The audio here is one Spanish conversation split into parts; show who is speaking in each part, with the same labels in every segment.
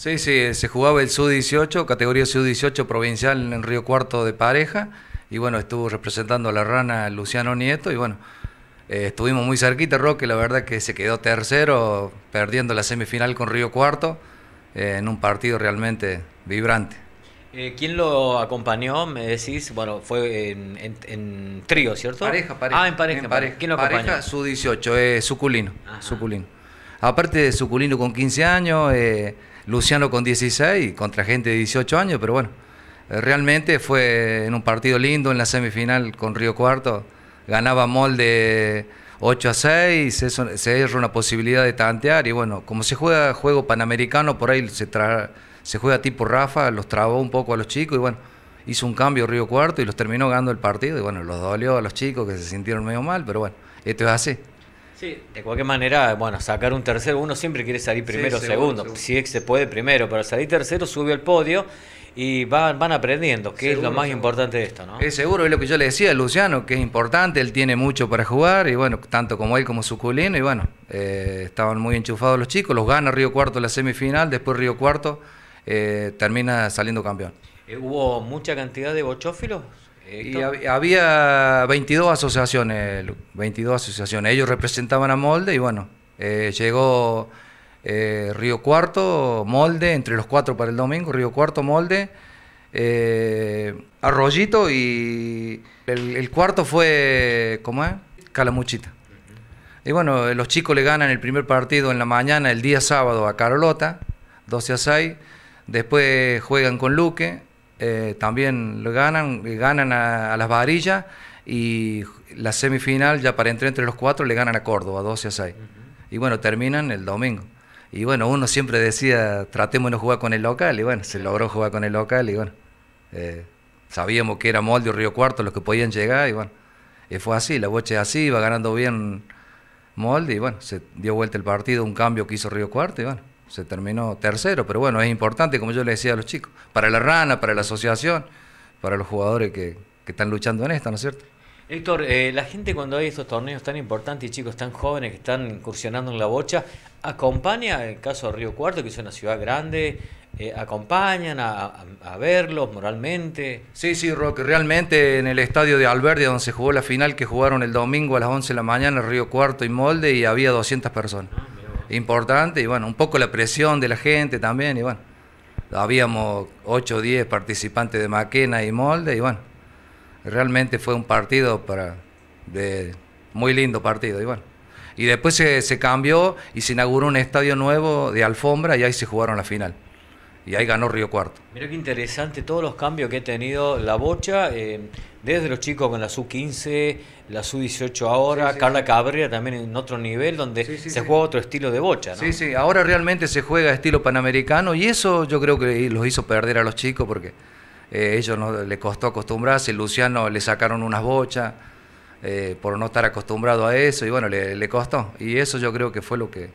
Speaker 1: Sí, sí, se jugaba el Sub-18, categoría Sub-18 provincial en Río Cuarto de pareja, y bueno, estuvo representando a la rana Luciano Nieto, y bueno, eh, estuvimos muy cerquita, Roque, la verdad que se quedó tercero, perdiendo la semifinal con Río Cuarto, eh, en un partido realmente vibrante.
Speaker 2: Eh, ¿Quién lo acompañó? Me decís, bueno, fue en, trío, ¿cierto? Pareja, pareja. Ah, en pareja. En pareja. ¿Quién lo acompañó? Pareja su
Speaker 1: 18, es Suculino. Aparte de Suculino con 15 años, Luciano con 16 contra gente de 18 años, pero bueno, eh, realmente fue en un partido lindo en la semifinal con Río Cuarto, ganaba Molde 8 a 6, eso, se erró una posibilidad de tantear y bueno, como se juega juego panamericano, por ahí se, se juega tipo Rafa, los trabó un poco a los chicos y bueno, hizo un cambio Río Cuarto y los terminó ganando el partido y bueno, los dolió a los chicos que se sintieron medio mal, pero bueno, esto es así.
Speaker 2: De cualquier manera, bueno, sacar un tercero, uno siempre quiere salir primero o segundo. Si se puede primero, pero salir tercero sube al podio y van, van aprendiendo, que es lo más importante de esto, ¿no? Es seguro, es lo que yo le decía
Speaker 1: a Luciano, que es importante, él tiene mucho para jugar, y bueno, tanto como él como su culino, y bueno, eh, estaban muy enchufados los chicos, los gana Río Cuarto en la semifinal, después Río Cuarto eh, termina saliendo campeón.
Speaker 2: Eh, ¿Hubo mucha cantidad de bochófilos y
Speaker 1: había 22 asociaciones, 22 asociaciones. Ellos representaban a Molde y bueno, eh, llegó eh, Río Cuarto, Molde, entre los cuatro para el domingo, Río Cuarto, Molde, eh, Arroyito y el, el, cuarto fue, ¿cómo es? Calamuchita. Y bueno, los chicos le ganan el primer partido en la mañana, el día sábado, a Carolota, 12 a 6. Después juegan con Luque, eh, también lo ganan, ganan a, las varillas y la semifinal, ya para entrar entre los cuatro, le ganan a Córdoba, 12 a 6. Y bueno, terminan el domingo. Y bueno, uno siempre decía, tratemos de no jugar con el local, y bueno, se logró jugar con el local, y bueno, eh, sabíamos que era Molde o Río Cuarto los que podían llegar, y bueno, fue así, la boche así, iba ganando bien Molde, y bueno, se dio vuelta el partido, un cambio que hizo Río Cuarto, y bueno, se terminó tercero, pero bueno, es importante, como yo le decía a los chicos, para la rana, para la asociación, para los jugadores que, están luchando en esta, ¿no es cierto?
Speaker 2: Héctor, eh, la gente cuando hay estos torneos tan importantes y chicos tan jóvenes que están incursionando en la bocha, acompaña, el caso de Río Cuarto, que es una ciudad grande, eh, acompañan a, a, verlos moralmente. Sí, sí, Roque,
Speaker 1: realmente en el estadio de Alberdi, donde se jugó la final, que jugaron el domingo a las 11 de la mañana, Río Cuarto y Molde, y había 200 personas importante y bueno, un poco la presión de la gente también y bueno, habíamos 8 o 10 participantes de Maquena y Molde y bueno, realmente fue un partido para de muy lindo partido y bueno. Y después se, se cambió y se inauguró un estadio nuevo de alfombra y ahí se jugaron la final y ahí ganó Río Cuarto.
Speaker 2: Mira qué interesante todos los cambios que ha tenido la bocha, eh, desde los chicos con la SU-15, la SU-18 ahora, Carla Cabrera también en otro nivel, donde se juega otro estilo de bocha. ¿no? Sí, sí, ahora
Speaker 1: realmente se juega estilo panamericano y eso yo creo que los hizo perder a los chicos porque eh, ellos no le costó acostumbrarse, Luciano le sacaron unas bochas. Eh, por no estar acostumbrado a eso y bueno, le, costó. Y eso yo creo que fue lo que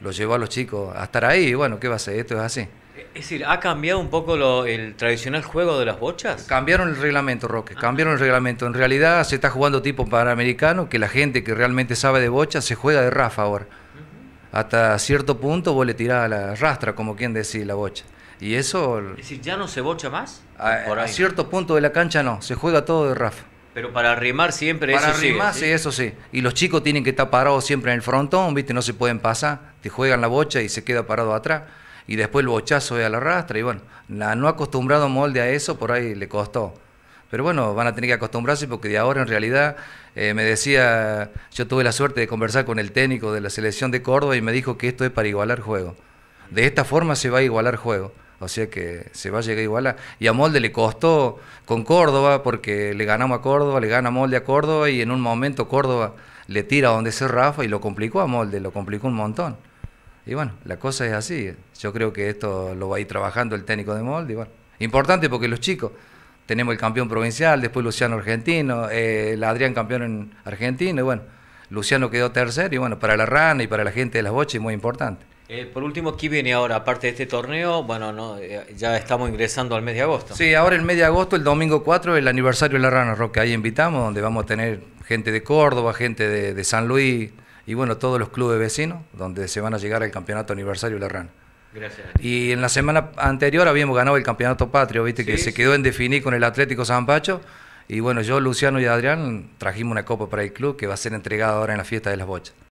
Speaker 1: lo llevó a los chicos a estar ahí y bueno, ¿qué va a ser? Esto es así.
Speaker 2: Es decir, ¿ha cambiado un poco el tradicional juego de las bochas? Cambiaron
Speaker 1: el reglamento, Roque, cambiaron el reglamento. En realidad se está jugando tipo panamericano, que la gente que realmente sabe de bocha se juega de rafa ahora. Hasta cierto punto vos le tirás la rastra, como quien decía, la bocha. Y eso... Es
Speaker 2: decir, ¿ya no se bocha más? A, cierto
Speaker 1: punto de la cancha no, se juega todo de rafa.
Speaker 2: Pero para rimar siempre para eso rimar, sí, eso
Speaker 1: sí. Y los chicos tienen que estar parados siempre en el frontón, ¿viste? No se pueden pasar, te juegan la bocha y se queda parado atrás y después el bochazo de a la rastra. Y bueno, la no acostumbrado molde a eso por ahí le costó. Pero bueno, van a tener que acostumbrarse porque de ahora en realidad eh, me decía, yo tuve la suerte de conversar con el técnico de la selección de Córdoba y me dijo que esto es para igualar juego. De esta forma se va a igualar juego. O sea que se va a llegar a igualar, Y a Molde le costó con Córdoba, porque le ganamos a Córdoba, le gana Molde a Córdoba, y en un momento Córdoba le tira donde se Rafa y lo complicó a Molde, lo complicó un montón. Y bueno, la cosa es así. Yo creo que esto lo va a ir trabajando el técnico de molde. importante porque los chicos, tenemos el campeón provincial, después Luciano argentino, el eh, Adrián campeón en argentino, y bueno, Luciano quedó tercero, y bueno, para la rana y para la gente de las boches muy importante.
Speaker 2: Eh, por último, ¿qué viene ahora? Aparte de este torneo, bueno, no, eh, ya estamos ingresando al mes de agosto. Sí, ahora
Speaker 1: el mes de agosto, el domingo 4, el aniversario de la Rana Rock, que ahí invitamos, donde vamos a tener gente de Córdoba, gente de San Luis, y bueno, todos los clubes vecinos, donde se van a llegar al campeonato aniversario de la Gracias. Y en la semana anterior habíamos ganado el campeonato patrio, viste, que se quedó en definir con el Atlético Pacho, Y bueno, yo, Luciano y Adrián trajimos una copa para el club que va a ser entregada ahora en la fiesta de las bochas.